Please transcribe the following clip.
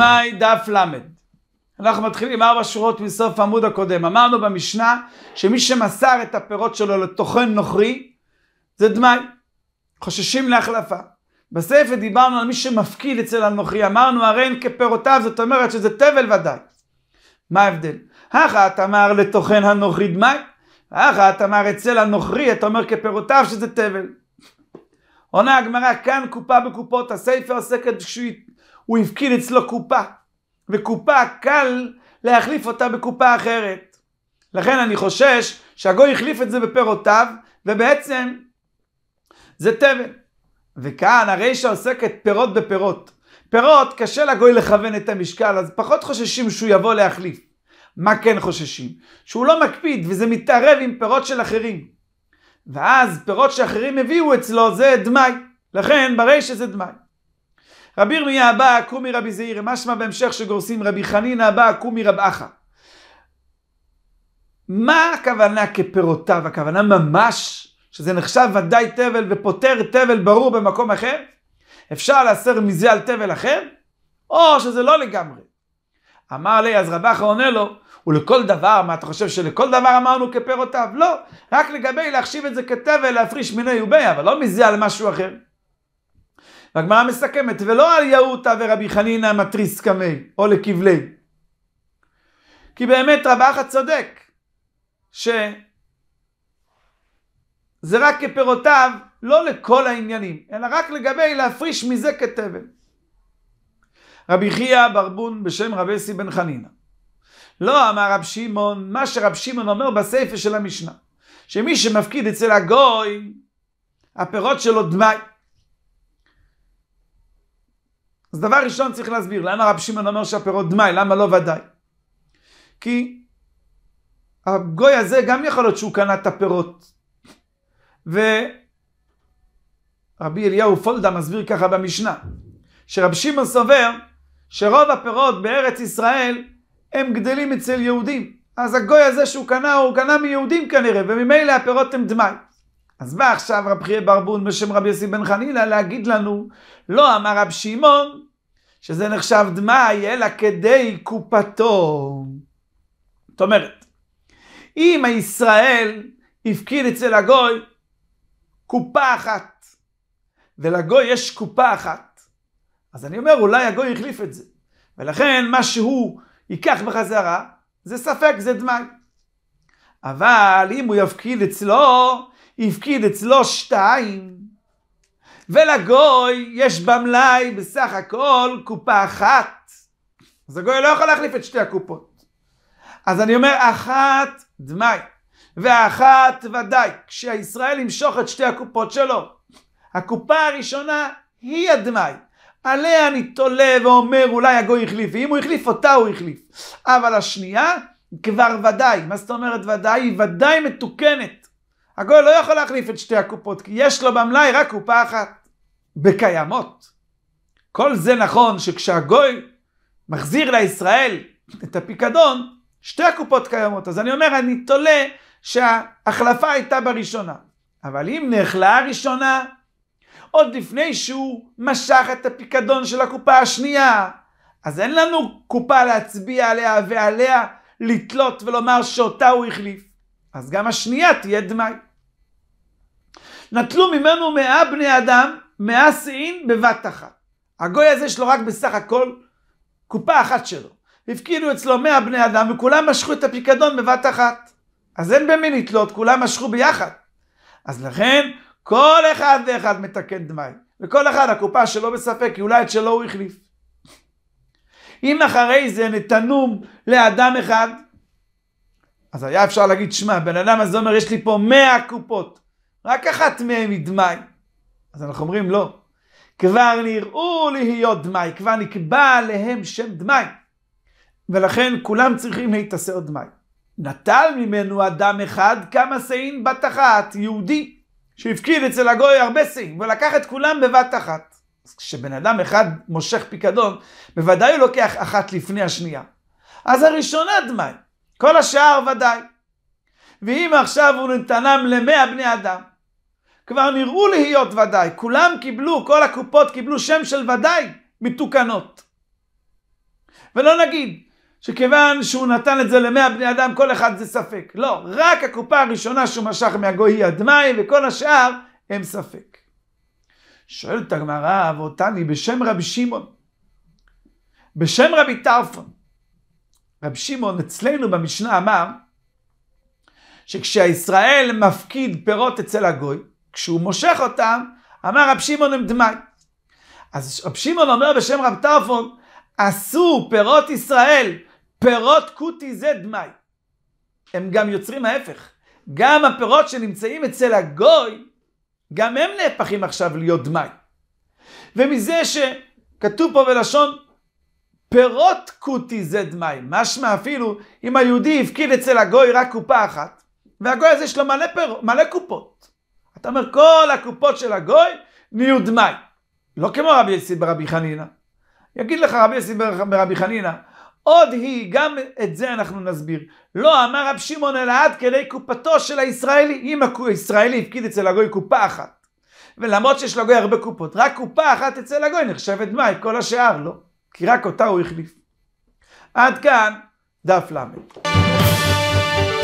יומי דף ל. אנחנו מתחילים ארבע שורות מסוף העמוד הקודם. אמרנו במשנה שמי שמסר את הפירות שלו לטוחן נוכרי זה דמאי. חוששים להחלפה. בספר דיברנו על מי שמפקיד אצל הנוכרי. אמרנו הרי אין כפירותיו, זאת אומרת שזה תבל ודאי. מה ההבדל? האחת אמר לטוחן הנוכרי דמאי, האחת אמר אצל הנוכרי, אתה אומר כפירותיו שזה תבל. עונה הגמרא כאן קופה בקופות, הספר עוסקת הוא הפקיד אצלו קופה, וקופה קל להחליף אותה בקופה אחרת. לכן אני חושש שהגוי החליף את זה בפירותיו, ובעצם זה תבן. וכאן הרישא עוסקת פירות בפירות. פירות, קשה לגוי לכוון את המשקל, אז פחות חוששים שהוא יבוא להחליף. מה כן חוששים? שהוא לא מקפיד וזה מתערב עם פירות של אחרים. ואז פירות שאחרים הביאו אצלו זה דמאי. לכן ברי שזה דמאי. רבי ירמיה הבא קומי רבי זעיר, משמע בהמשך שגורסים רבי חנינא הבא קומי רב אחא. מה הכוונה כפירותיו? הכוונה ממש, שזה נחשב ודאי תבל ופותר תבל ברור במקום אחר? אפשר להסר מזה על תבל אחר? או שזה לא לגמרי. אמר לי, אז רב אחא עונה לו, ולכל דבר, מה אתה חושב שלכל דבר אמרנו כפירותיו? לא, רק לגבי להחשיב את זה כתבל, להפריש מיני ובי, אבל לא מזה על משהו אחר. והגמרא מסכמת, ולא על יהותה ורבי חנינא מתריס קמי, או לכבלי. כי באמת רב אחא צודק, שזה רק כפירותיו, לא לכל העניינים, אלא רק לגבי להפריש מזה כתבל. רבי חייא ברבון בשם רבי סי בן חנינא. לא אמר רב שמעון, מה שרב שמעון אומר בספר של המשנה, שמי שמפקיד אצל הגוי, הפירות שלו דמי. אז דבר ראשון צריך להסביר, למה רב שמעון אומר שהפירות דמאי, למה לא ודאי? כי הגוי הזה גם יכול להיות שהוא קנה את הפירות. ורבי אליהו פולדה מסביר ככה במשנה, שרב שמעון סובר שרוב הפירות בארץ ישראל הם גדלים אצל יהודים. אז הגוי הזה שהוא קנה, הוא קנה מיהודים כנראה, וממילא הפירות הם דמאי. אז בא עכשיו רב חייא ברבון בשם רבי יוסי בן חנינא להגיד לנו, לא אמר רב שמעון, שזה נחשב דמאי, אלא כדי קופתו. זאת אומרת, אם הישראל הפקיד אצל הגוי קופה אחת, ולגוי יש קופה אחת, אז אני אומר, אולי הגוי החליף את זה. ולכן מה שהוא ייקח בחזרה, זה ספק, זה דמאי. אבל אם הוא יפקיד אצלו, הפקיד אצלו שתיים, ולגוי יש במלאי בסך הכל קופה אחת. אז הגוי לא יכול להחליף את שתי הקופות. אז אני אומר, אחת דמאי, ואחת ודאי, כשהישראל ימשוך את שתי הקופות שלו. הקופה הראשונה היא הדמאי. עליה אני תולה ואומר אולי הגוי החליף, ואם הוא החליף אותה הוא החליף. אבל השנייה כבר ודאי, מה זאת אומרת ודאי? היא ודאי מתוקנת. הגוי לא יכול להחליף את שתי הקופות, כי יש לו במלאי רק קופה אחת. בקיימות. כל זה נכון שכשהגוי מחזיר לישראל את הפיקדון, שתי הקופות קיימות. אז אני אומר, אני תולה שההחלפה הייתה בראשונה. אבל אם נאכלה הראשונה, עוד לפני שהוא משך את הפיקדון של הקופה השנייה, אז אין לנו קופה להצביע עליה ועליה לתלות ולומר שאותה הוא החליף. אז גם השנייה תהיה דמאי. נטלו ממנו מאה בני אדם, מאה שיאים בבת אחת. הגוי הזה יש לו רק בסך הכל קופה אחת שלו. הפקידו אצלו מאה בני אדם וכולם משכו את הפיקדון בבת אחת. אז אין במי לתלות, כולם משכו ביחד. אז לכן כל אחד ואחד מתקן דמי. וכל אחד הקופה שלו בספק, כי אולי את שלו הוא החליף. אם אחרי זה נתנום לאדם אחד, אז היה אפשר להגיד, שמע, הבן אדם הזה אומר, יש לי פה מאה קופות, רק אחת מהן היא דמאי. אז אנחנו אומרים, לא. כבר נראו להיות דמאי, כבר נקבע עליהם שם דמאי. ולכן כולם צריכים להתעשר דמאי. נטל ממנו אדם אחד כמה שאין בת אחת, יהודי, שהפקיד אצל הגוי הרבה שאין, ולקח את כולם בבת אחת. אז כשבן אדם אחד מושך פיקדון, בוודאי הוא לוקח אחת לפני השנייה. אז הראשונה דמאי. כל השאר ודאי. ואם עכשיו הוא נתנם למאה בני אדם, כבר נראו להיות ודאי, כולם קיבלו, כל הקופות קיבלו שם של ודאי מתוקנות. ולא נגיד שכיוון שהוא נתן את זה למאה בני אדם, כל אחד זה ספק. לא, רק הקופה הראשונה שהוא משך מהגוי היא אדמיים, וכל השאר הם ספק. שואלת הגמרא, ואותני בשם רבי שמעון, בשם רבי טרפון, רב שמעון אצלנו במשנה אמר שכשהישראל מפקיד פירות אצל הגוי, כשהוא מושך אותם, אמר רב שמעון הם דמי. אז רב שמעון אומר בשם רב טרפון, עשו פירות ישראל, פירות כותי זה דמי. הם גם יוצרים ההפך. גם הפירות שנמצאים אצל הגוי, גם הם נהפכים עכשיו להיות דמי. ומזה שכתוב פה בלשון פירות זה מים. משמע אפילו אם היהודי הפקיד אצל הגוי רק קופה אחת, והגוי הזה יש לו מלא, פיר, מלא קופות. אתה אומר, כל הקופות של הגוי נהיו דמי. לא כמו רבי יסיד ברבי חנינא. יגיד לך רבי יסיד ברבי חנינא, עוד היא, גם את זה אנחנו נסביר. לא אמר רב שמעון אלא עד כדי קופתו של הישראלי. אם הישראלי הפקיד אצל הגוי קופה אחת, ולמרות שיש לגוי הרבה קופות, רק קופה אחת אצל הגוי נחשבת דמי, כל השאר לא. כי רק אותה הוא החליף. עד כאן דף ל'.